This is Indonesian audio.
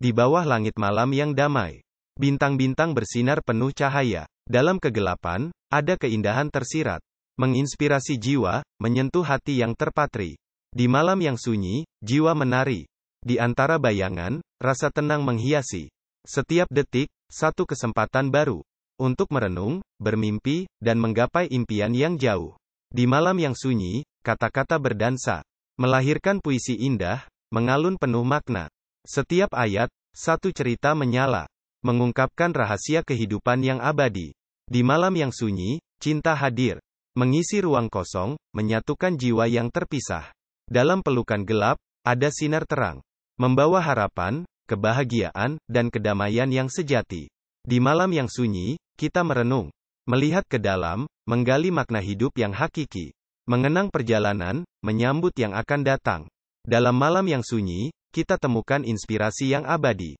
di bawah langit malam yang damai. Bintang-bintang bersinar penuh cahaya. Dalam kegelapan, ada keindahan tersirat. Menginspirasi jiwa, menyentuh hati yang terpatri. Di malam yang sunyi, jiwa menari. Di antara bayangan, rasa tenang menghiasi. Setiap detik, satu kesempatan baru. Untuk merenung, bermimpi, dan menggapai impian yang jauh. Di malam yang sunyi, kata-kata berdansa. Melahirkan puisi indah, mengalun penuh makna. Setiap ayat, satu cerita menyala, mengungkapkan rahasia kehidupan yang abadi. Di malam yang sunyi, cinta hadir, mengisi ruang kosong, menyatukan jiwa yang terpisah. Dalam pelukan gelap, ada sinar terang, membawa harapan, kebahagiaan, dan kedamaian yang sejati. Di malam yang sunyi, kita merenung, melihat ke dalam, menggali makna hidup yang hakiki, mengenang perjalanan, menyambut yang akan datang. Dalam malam yang sunyi, kita temukan inspirasi yang abadi.